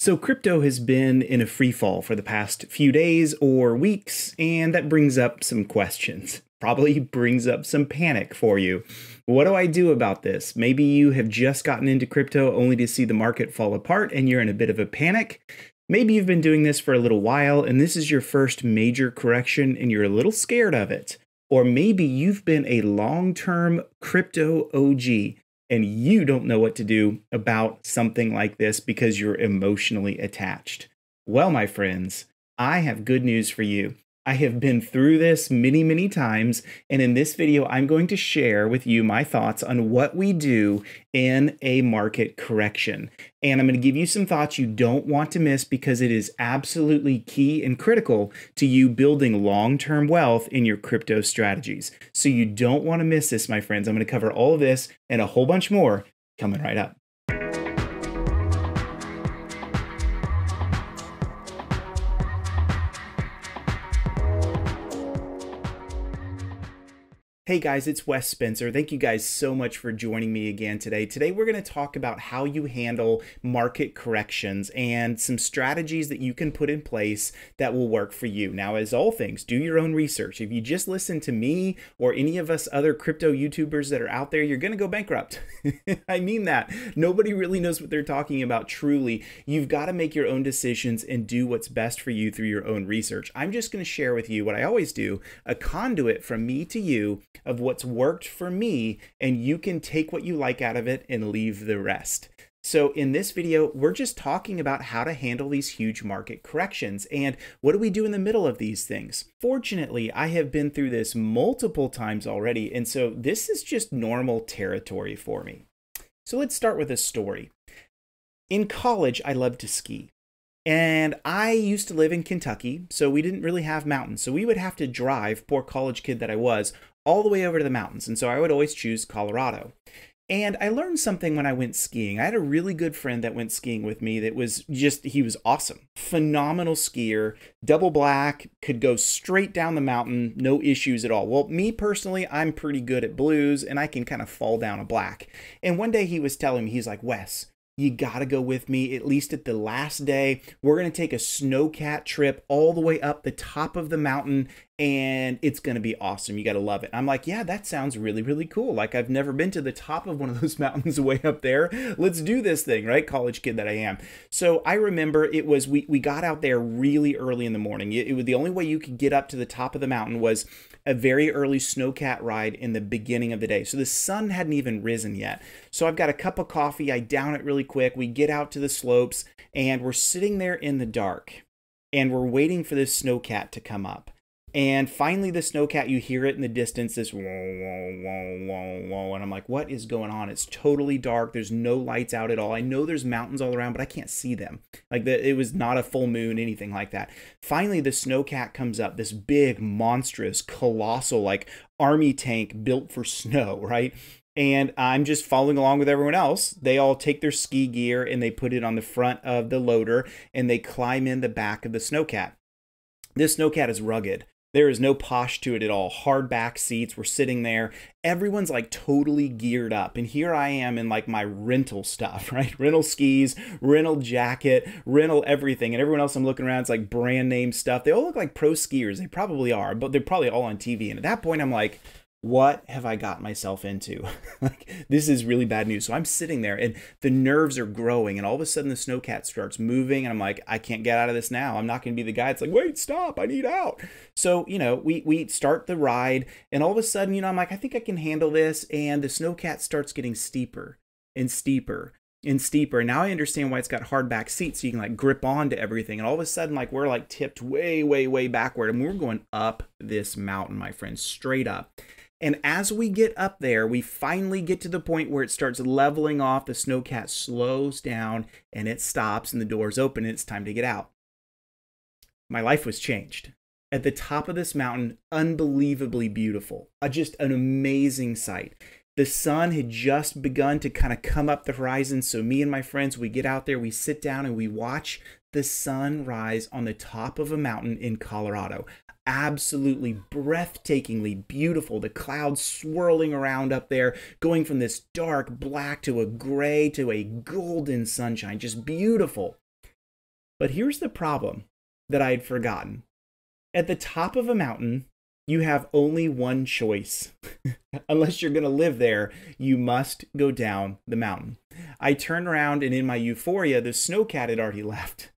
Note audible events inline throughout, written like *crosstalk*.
So crypto has been in a free fall for the past few days or weeks, and that brings up some questions. Probably brings up some panic for you. What do I do about this? Maybe you have just gotten into crypto only to see the market fall apart and you're in a bit of a panic. Maybe you've been doing this for a little while and this is your first major correction and you're a little scared of it. Or maybe you've been a long term crypto OG and you don't know what to do about something like this because you're emotionally attached. Well, my friends, I have good news for you. I have been through this many, many times, and in this video, I'm going to share with you my thoughts on what we do in a market correction. And I'm going to give you some thoughts you don't want to miss because it is absolutely key and critical to you building long term wealth in your crypto strategies. So you don't want to miss this, my friends. I'm going to cover all of this and a whole bunch more coming right up. Hey guys, it's Wes Spencer. Thank you guys so much for joining me again today. Today we're going to talk about how you handle market corrections and some strategies that you can put in place that will work for you. Now, as all things, do your own research. If you just listen to me or any of us other crypto YouTubers that are out there, you're going to go bankrupt. *laughs* I mean that. Nobody really knows what they're talking about truly. You've got to make your own decisions and do what's best for you through your own research. I'm just going to share with you what I always do, a conduit from me to you of what's worked for me, and you can take what you like out of it and leave the rest. So in this video, we're just talking about how to handle these huge market corrections and what do we do in the middle of these things. Fortunately, I have been through this multiple times already, and so this is just normal territory for me. So let's start with a story. In college, I loved to ski. And I used to live in Kentucky, so we didn't really have mountains. So we would have to drive, poor college kid that I was, all the way over to the mountains. And so I would always choose Colorado. And I learned something when I went skiing. I had a really good friend that went skiing with me that was just, he was awesome. Phenomenal skier, double black, could go straight down the mountain, no issues at all. Well, me personally, I'm pretty good at blues and I can kind of fall down a black. And one day he was telling me, he's like, Wes, you got to go with me at least at the last day. We're going to take a snowcat trip all the way up the top of the mountain and it's going to be awesome. You got to love it. I'm like, yeah, that sounds really, really cool. Like, I've never been to the top of one of those *laughs* mountains way up there. Let's do this thing, right? College kid that I am. So I remember it was, we, we got out there really early in the morning. It, it was the only way you could get up to the top of the mountain was a very early snowcat ride in the beginning of the day. So the sun hadn't even risen yet. So I've got a cup of coffee, I down it really quick. We get out to the slopes and we're sitting there in the dark and we're waiting for this snowcat to come up. And finally, the snowcat, you hear it in the distance, this whoa, whoa, whoa, whoa, whoa. And I'm like, what is going on? It's totally dark. There's no lights out at all. I know there's mountains all around, but I can't see them. Like, the, it was not a full moon, anything like that. Finally, the snowcat comes up, this big, monstrous, colossal, like army tank built for snow, *laughs* right? and I'm just following along with everyone else. They all take their ski gear and they put it on the front of the loader and they climb in the back of the snowcat. This snowcat is rugged. There is no posh to it at all. Hard back seats. We're sitting there. Everyone's like totally geared up. And here I am in like my rental stuff, *laughs* right? Rental skis, rental jacket, rental everything. And everyone else I'm looking around, it's like brand name stuff. They all look like pro skiers. They probably are, but they're probably all on TV. And at that point, I'm like, what have I got myself into? *laughs* like, this is really bad news. So I'm sitting there and the nerves are growing, and all of a sudden the snowcat starts moving, and I'm like, I can't get out of this now. I'm not going to be the guy It's like, wait, stop, I need out. So, you know, we, we start the ride, and all of a sudden, you know, I'm like, I think I can handle this. And the snowcat starts getting steeper and steeper and steeper. And Now I understand why it's got hard back seats so you can like grip onto everything. And all of a sudden, like we're like tipped way, way, way backward. And we're going up this mountain, my friend, straight up. And as we get up there, we finally get to the point where it starts leveling off. The snowcat slows down and it stops, and the doors open, and it's time to get out. My life was changed. At the top of this mountain, unbelievably beautiful, uh, just an amazing sight. The sun had just begun to kind of come up the horizon. So, me and my friends, we get out there, we sit down, and we watch the sun rise on the top of a mountain in Colorado. Absolutely breathtakingly beautiful. The clouds swirling around up there, going from this dark black to a gray to a golden sunshine. Just beautiful. But here's the problem that I had forgotten. At the top of a mountain, you have only one choice. *laughs* Unless you're going to live there, you must go down the mountain. I turned around and in my euphoria, the snowcat had already *laughs* left.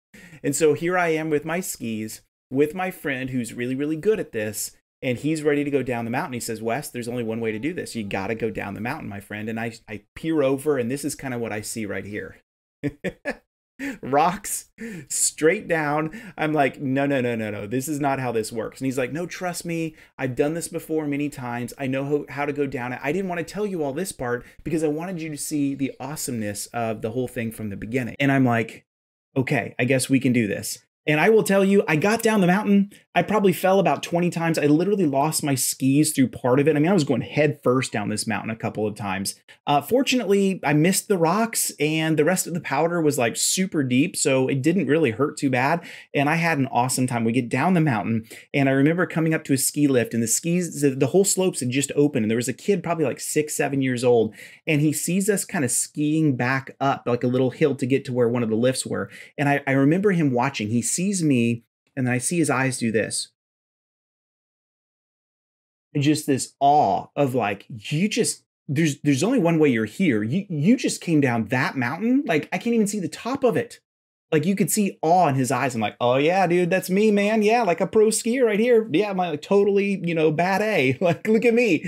And so here I am with my skis, with my friend who's really, really good at this, and he's ready to go down the mountain. He says, Wes, there's only one way to do this. You got to go down the mountain, my friend. And I, I peer over, and this is kind of what I see right here. *laughs* Rocks straight down. I'm like, no, no, no, no, no. This is not how this works. And he's like, no, trust me. I've done this before many times. I know how, how to go down it. I didn't want to tell you all this part because I wanted you to see the awesomeness of the whole thing from the beginning. And I'm like, okay, I guess we can do this. And I will tell you, I got down the mountain. I probably fell about 20 times. I literally lost my skis through part of it. I mean, I was going head first down this mountain a couple of times. Uh, fortunately, I missed the rocks and the rest of the powder was like super deep. So it didn't really hurt too bad. And I had an awesome time. We get down the mountain and I remember coming up to a ski lift and the skis, the, whole slopes had just opened. And there was a kid probably like six, seven years old. And he sees us kind of skiing back up like a little hill to get to where one of the lifts were. And I, I remember him watching. He sees me and then I see his eyes do this. And just this awe of like, you just there's there's only one way you're here. You you just came down that mountain. Like I can't even see the top of it. Like you could see awe in his eyes. I'm like, oh yeah, dude, that's me, man. Yeah, like a pro skier right here. Yeah, my like totally, you know, bad A. *laughs* Like, look at me.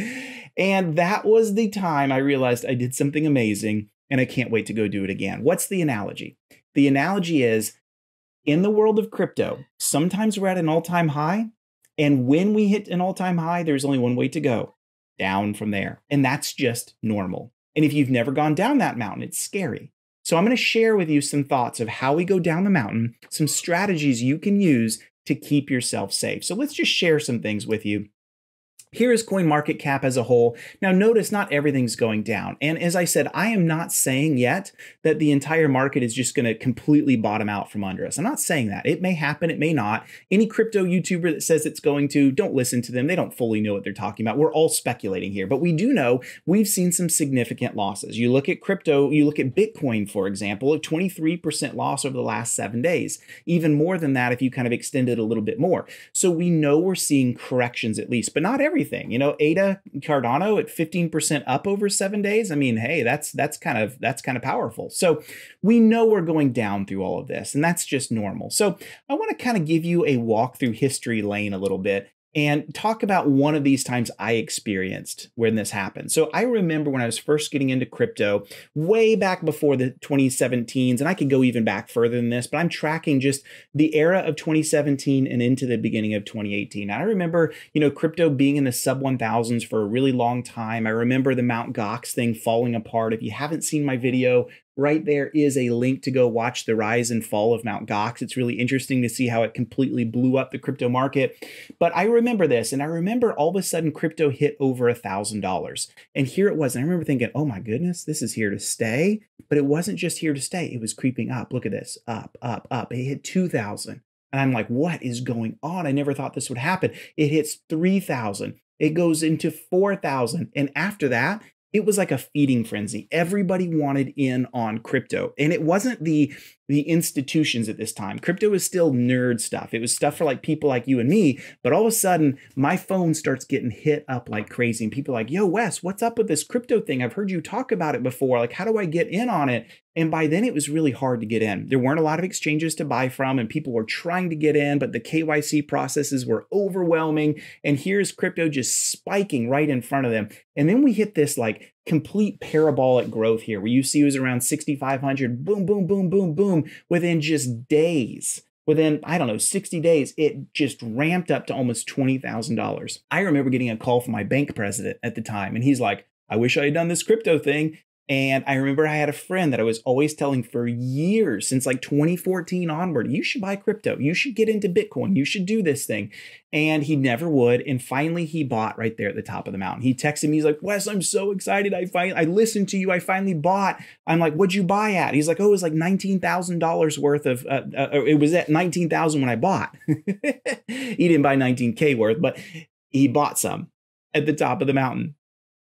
And that was the time I realized I did something amazing and I can't wait to go do it again. What's the analogy? The analogy is in the world of crypto, sometimes we're at an all time high. And when we hit an all time high, there's only one way to go down from there. And that's just normal. And if you've never gone down that mountain, it's scary. So I'm going to share with you some thoughts of how we go down the mountain, some strategies you can use to keep yourself safe. So let's just share some things with you here is coin market cap as a whole. Now, notice not everything's going down. And as I said, I am not saying yet that the entire market is just going to completely bottom out from under us. I'm not saying that. It may happen, it may not. Any crypto YouTuber that says it's going to, don't listen to them. They don't fully know what they're talking about. We're all speculating here, but we do know we've seen some significant losses. You look at crypto, you look at Bitcoin, for example, a 23% loss over the last seven days, even more than that if you kind of extend it a little bit more. So we know we're seeing corrections at least, but not every everything. You know, ADA Cardano at 15% up over seven days. I mean, hey, that's that's kind of that's kind of powerful. So we know we're going down through all of this, and that's just normal. So I want to kind of give you a walk through history lane a little bit and talk about one of these times I experienced when this happened. So I remember when I was first getting into crypto, way back before the 2017s, and I could go even back further than this, but I'm tracking just the era of 2017 and into the beginning of 2018. I remember, you know, crypto being in the sub 1000s for a really long time. I remember the Mount Gox thing falling apart. If you haven't seen my video, right there is a link to go watch the rise and fall of Mount Gox. It's really interesting to see how it completely blew up the crypto market. But I remember this, and I remember all of a sudden crypto hit over a thousand dollars, and here it was. And I remember thinking, "Oh my goodness, this is here to stay." But it wasn't just here to stay; it was creeping up. Look at this, up, up, up. It hit two thousand. And I'm like, what is going on? I never thought this would happen. It hits 3,000. It goes into 4,000. And after that, it was like a feeding frenzy. Everybody wanted in on crypto. And it wasn't the the institutions at this time. Crypto is still nerd stuff. It was stuff for like people like you and me, but all of a sudden my phone starts getting hit up like crazy. And people like, yo, Wes, what's up with this crypto thing? I've heard you talk about it before. Like, how do I get in on it? And by then it was really hard to get in. There weren't a lot of exchanges to buy from, and people were trying to get in, but the KYC processes were overwhelming. And here's crypto just spiking right in front of them. And then we hit this like complete parabolic growth here, where you see it was around 6,500, boom, boom, boom, boom, boom, within just days. Within, I don't know, 60 days, it just ramped up to almost $20,000. I remember getting a call from my bank president at the time, and he's like, I wish I had done this crypto thing. And I remember I had a friend that I was always telling for years, since like 2014 onward, you should buy crypto. You should get into Bitcoin. You should do this thing. And he never would. And finally, he bought right there at the top of the mountain. He texted me, he's like, Wes, I'm so excited. I finally, I listened to you. I finally bought. I'm like, what'd you buy at? He's like, oh, it was like $19,000 worth of, uh, uh, oh, it was at 19,000 when I bought. *laughs* he didn't buy 19K worth, but he bought some at the top of the mountain.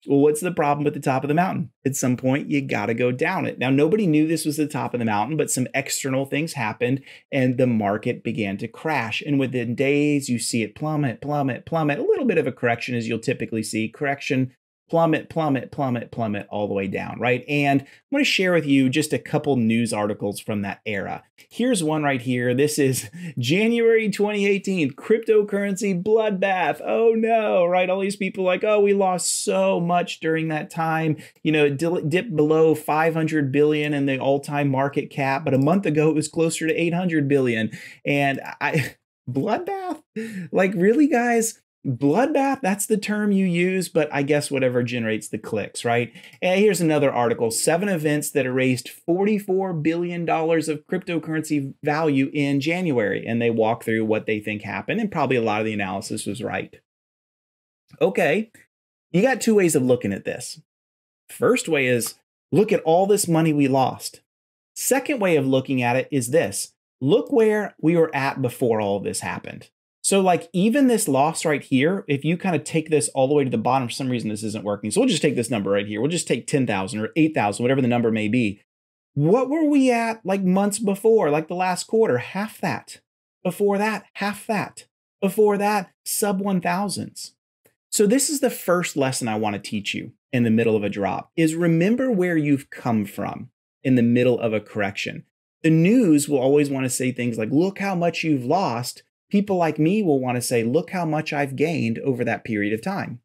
Well, what's the problem at the top of the mountain? At some point, you got to go down it. Now, nobody knew this was the top of the mountain, but some external things happened and the market began to crash. And within days, you see it plummet, plummet, plummet, a little bit of a correction, as you'll typically see correction, plummet, plummet, plummet, plummet all the way down, right? And I'm going to share with you just a couple news articles from that era. Here's one right here. This is *laughs* January 2018, cryptocurrency bloodbath. Oh no, right? All these people like, oh, we lost so much during that time. You know, it dipped below 500 billion in the all-time market cap, but a month ago it was closer to 800 billion. And I *laughs* bloodbath? Like really guys, bloodbath that's the term you use but i guess whatever generates the clicks right and here's another article seven events that erased 44 billion dollars of cryptocurrency value in january and they walk through what they think happened and probably a lot of the analysis was right okay you got two ways of looking at this first way is look at all this money we lost second way of looking at it is this look where we were at before all this happened so like even this loss right here, if you kind of take this all the way to the bottom, for some reason this isn't working. So we'll just take this number right here. We'll just take 10,000 or 8,000, whatever the number may be. What were we at like months before, like the last quarter? Half that. Before that, half that. Before that, sub 1,000s. So this is the first lesson I want to teach you in the middle of a drop is remember where you've come from in the middle of a correction. The news will always want to say things like, look how much you've lost people like me will want to say, look how much I've gained over that period of time.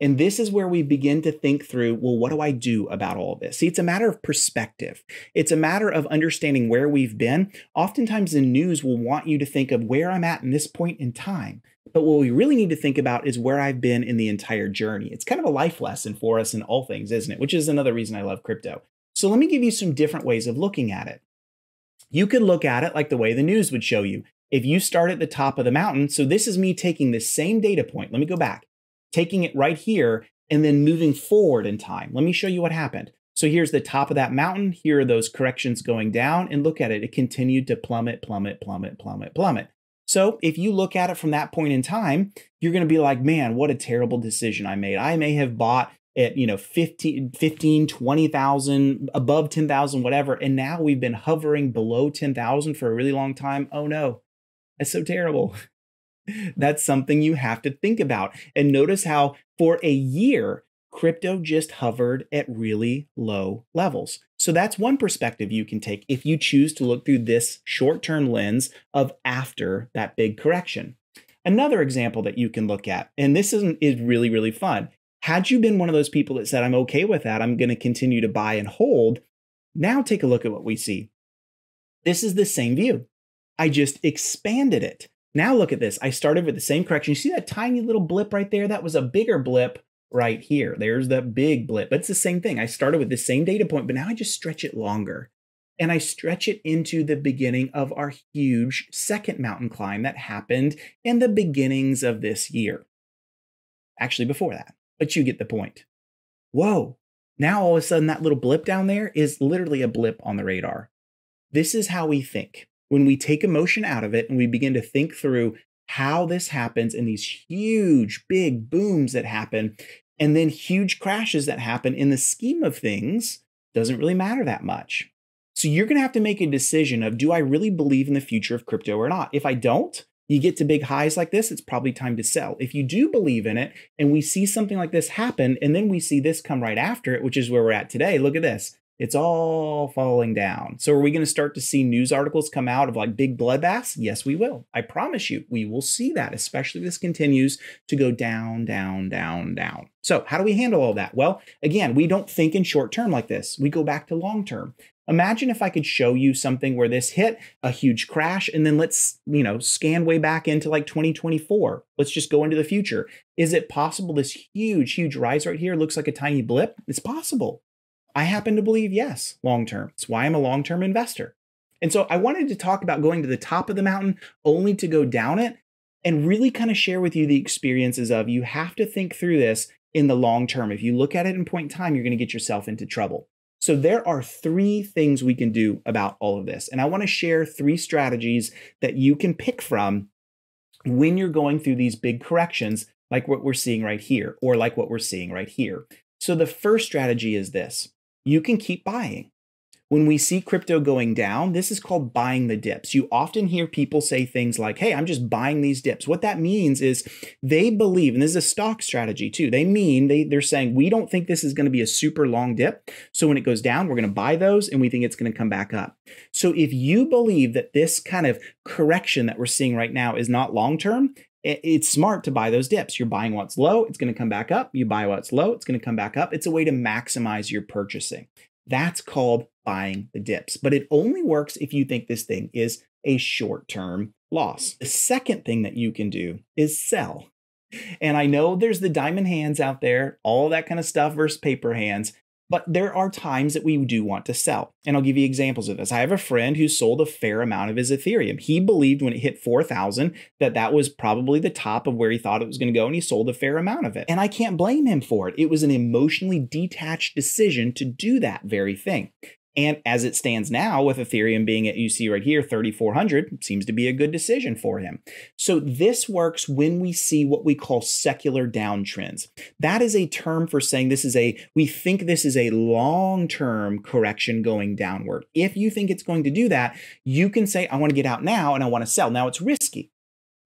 And this is where we begin to think through well, what do I do about all of this? See, it's a matter of perspective, it's a matter of understanding where we've been. Oftentimes, the news will want you to think of where I'm at in this point in time. But what we really need to think about is where I've been in the entire journey. It's kind of a life lesson for us in all things, isn't it? Which is another reason I love crypto. So, let me give you some different ways of looking at it. You could look at it like the way the news would show you. If you start at the top of the mountain, so this is me taking the same data point, let me go back, taking it right here and then moving forward in time. Let me show you what happened. So here's the top of that mountain. Here are those corrections going down and look at it. It continued to plummet, plummet, plummet, plummet, plummet. So if you look at it from that point in time, you're going to be like, man, what a terrible decision I made. I may have bought at, you know, 15, 15 20,000, above 10,000, whatever. And now we've been hovering below 10,000 for a really long time. Oh no, that's so terrible. *laughs* That's something you have to think about. And notice how for a year, crypto just hovered at really low levels. So that's one perspective you can take if you choose to look through this short term lens of after that big correction. Another example that you can look at, and this is, is really, really fun. Had you been one of those people that said, I'm okay with that, I'm going to continue to buy and hold, now take a look at what we see. This is the same view. I just expanded it. Now look at this. I started with the same correction. You see that tiny little blip right there? That was a bigger blip right here. There's that big blip. But it's the same thing. I started with the same data point, but now I just stretch it longer. And I stretch it into the beginning of our huge second mountain climb that happened in the beginnings of this year. Actually, before that, but you get the point. Whoa, now all of a sudden that little blip down there is literally a blip on the radar. This is how we think when we take emotion out of it and we begin to think through how this happens and these huge, big booms that happen, and then huge crashes that happen in the scheme of things, doesn't really matter that much. So you're going to have to make a decision of do I really believe in the future of crypto or not? If I don't, you get to big highs like this, it's probably time to sell. If you do believe in it and we see something like this happen and then we see this come right after it, which is where we're at today, look at this it's all falling down. So, are we going to start to see news articles come out of like big bloodbaths? Yes, we will. I promise you, we will see that, especially if this continues to go down, down, down, down. So, how do we handle all that? Well, again, we don't think in short term like this, we go back to long term. Imagine if I could show you something where this hit a huge crash and then let's, you know, scan way back into like 2024. Let's just go into the future. Is it possible this huge, huge rise right here looks like a tiny blip? It's possible. I happen to believe yes, long term. That's why I'm a long term investor. And so I wanted to talk about going to the top of the mountain only to go down it and really kind of share with you the experiences of you have to think through this in the long term. If you look at it in point in time, you're going to get yourself into trouble. So there are three things we can do about all of this. And I want to share three strategies that you can pick from when you're going through these big corrections, like what we're seeing right here, or like what we're seeing right here. So the first strategy is this you can keep buying. When we see crypto going down, this is called buying the dips. You often hear people say things like, hey, I'm just buying these dips. What that means is they believe, and this is a stock strategy too, they mean they, they're saying, we don't think this is going to be a super long dip. So when it goes down, we're going to buy those and we think it's going to come back up. So if you believe that this kind of correction that we're seeing right now is not long term, it's smart to buy those dips. You're buying what's low, it's going to come back up. You buy what's low, it's going to come back up. It's a way to maximize your purchasing. That's called buying the dips, but it only works if you think this thing is a short term loss. The second thing that you can do is sell. And I know there's the diamond hands out there, all that kind of stuff versus paper hands. But there are times that we do want to sell. And I'll give you examples of this. I have a friend who sold a fair amount of his Ethereum. He believed when it hit 4,000 that that was probably the top of where he thought it was going to go, and he sold a fair amount of it. And I can't blame him for it. It was an emotionally detached decision to do that very thing. And as it stands now, with Ethereum being at, you see right here, 3,400, seems to be a good decision for him. So this works when we see what we call secular downtrends. That is a term for saying this is a, we think this is a long term correction going downward. If you think it's going to do that, you can say, I want to get out now and I want to sell. Now it's risky.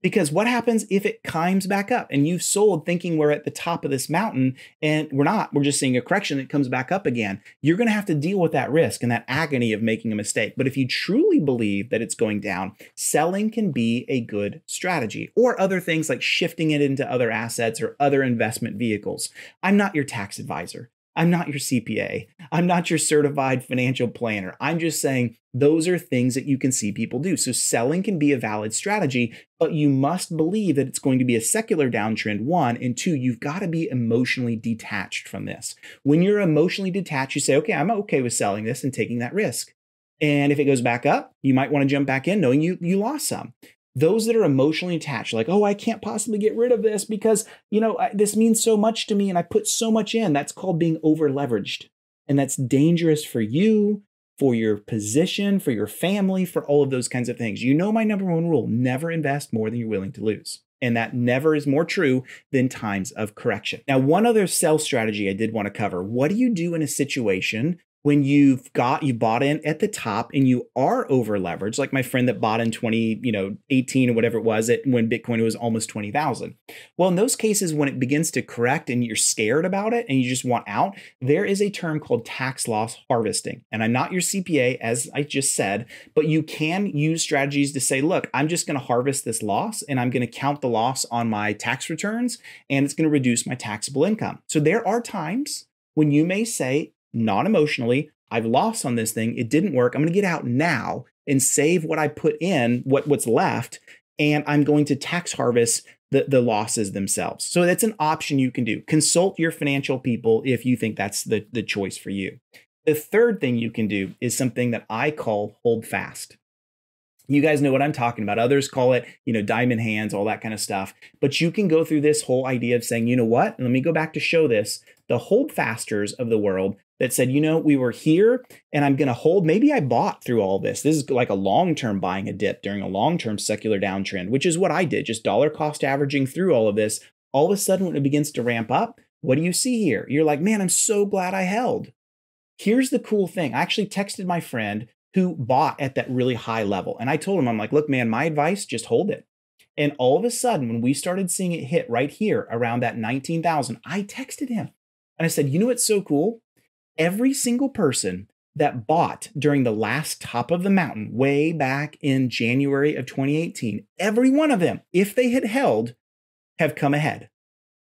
Because what happens if it climbs back up and you've sold thinking we're at the top of this mountain and we're not, we're just seeing a correction, that comes back up again. You're going to have to deal with that risk and that agony of making a mistake. But if you truly believe that it's going down, selling can be a good strategy or other things like shifting it into other assets or other investment vehicles. I'm not your tax advisor. I'm not your CPA. I'm not your certified financial planner. I'm just saying those are things that you can see people do. So selling can be a valid strategy, but you must believe that it's going to be a secular downtrend, one. And two, you've got to be emotionally detached from this. When you're emotionally detached, you say, okay, I'm okay with selling this and taking that risk. And if it goes back up, you might want to jump back in knowing you, you lost some those that are emotionally attached like oh i can't possibly get rid of this because you know I, this means so much to me and i put so much in that's called being over leveraged and that's dangerous for you for your position for your family for all of those kinds of things you know my number one rule never invest more than you're willing to lose and that never is more true than times of correction. Now, one other sell strategy I did want to cover. What do you do in a situation when you've got you bought in at the top and you are over leveraged, like my friend that bought in 20, you know, 18 or whatever it was at when Bitcoin was almost 20,000. Well, in those cases, when it begins to correct and you're scared about it and you just want out, there is a term called tax loss harvesting. And I'm not your CPA, as I just said, but you can use strategies to say, look, I'm just going to harvest this loss and I'm going to count the loss on my tax returns and it's going to reduce my taxable income. So there are times when you may say, not emotionally. I've lost on this thing. It didn't work. I'm going to get out now and save what I put in, what what's left, and I'm going to tax harvest the, the losses themselves. So that's an option you can do. Consult your financial people if you think that's the, the choice for you. The third thing you can do is something that I call hold fast. You guys know what I'm talking about. Others call it, you know, diamond hands, all that kind of stuff. But you can go through this whole idea of saying, you know what? let me go back to show this. The hold fasters of the world that said, you know, we were here and I'm going to hold. Maybe I bought through all this. This is like a long term buying a dip during a long term secular downtrend, which is what I did, just dollar cost averaging through all of this. All of a sudden, when it begins to ramp up, what do you see here? You're like, man, I'm so glad I held. Here's the cool thing. I actually texted my friend who bought at that really high level. And I told him, I'm like, look, man, my advice, just hold it. And all of a sudden, when we started seeing it hit right here around that 19,000, I texted him and I said, you know what's so cool? every single person that bought during the last top of the mountain way back in January of 2018, every one of them, if they had held, have come ahead.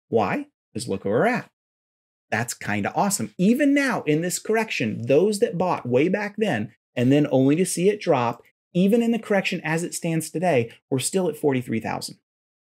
Why? Because look where we're at. That's kind of awesome. Even now in this correction, those that bought way back then and then only to see it drop, even in the correction as it stands today, we're still at 43,000.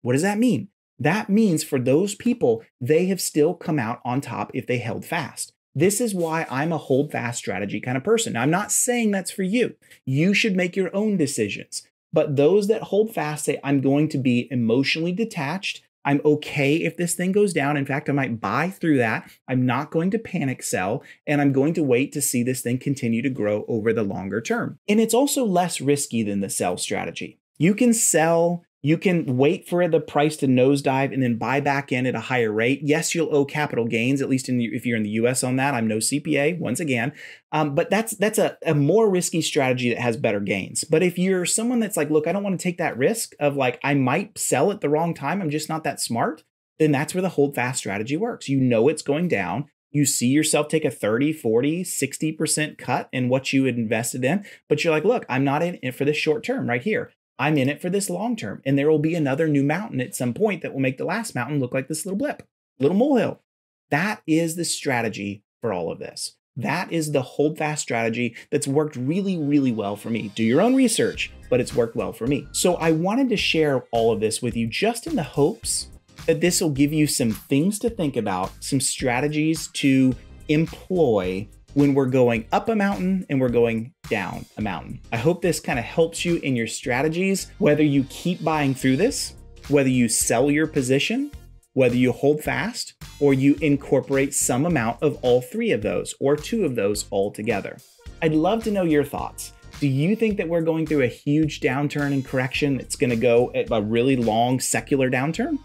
What does that mean? That means for those people, they have still come out on top if they held fast. This is why I'm a hold fast strategy kind of person. Now, I'm not saying that's for you. You should make your own decisions. But those that hold fast say, I'm going to be emotionally detached. I'm okay if this thing goes down. In fact, I might buy through that. I'm not going to panic sell, and I'm going to wait to see this thing continue to grow over the longer term. And it's also less risky than the sell strategy. You can sell you can wait for the price to nosedive and then buy back in at a higher rate. Yes, you'll owe capital gains, at least in, if you're in the U.S. on that. I'm no CPA once again, um, but that's that's a, a more risky strategy that has better gains. But if you're someone that's like, look, I don't want to take that risk of like I might sell at the wrong time. I'm just not that smart. Then that's where the hold fast strategy works. You know it's going down. You see yourself take a 30, 40, 60% cut in what you invested in, but you're like, look, I'm not in it for this short term right here. I'm in it for this long term. And there will be another new mountain at some point that will make the last mountain look like this little blip, little molehill. That is the strategy for all of this. That is the holdfast strategy that's worked really, really well for me. Do your own research, but it's worked well for me. So I wanted to share all of this with you just in the hopes that this will give you some things to think about, some strategies to employ when we're going up a mountain and we're going down a mountain. I hope this kind of helps you in your strategies, whether you keep buying through this, whether you sell your position, whether you hold fast, or you incorporate some amount of all three of those or two of those all together. I'd love to know your thoughts. Do you think that we're going through a huge downturn and correction that's going to go a really long secular downturn?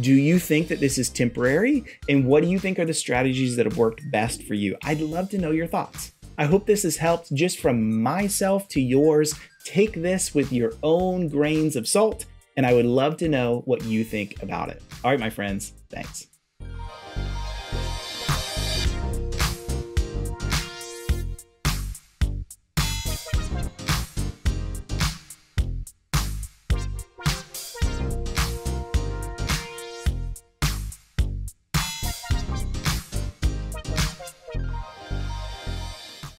Do you think that this is temporary? And what do you think are the strategies that have worked best for you? I'd love to know your thoughts. I hope this has helped just from myself to yours. Take this with your own grains of salt, and I would love to know what you think about it. All right, my friends, thanks.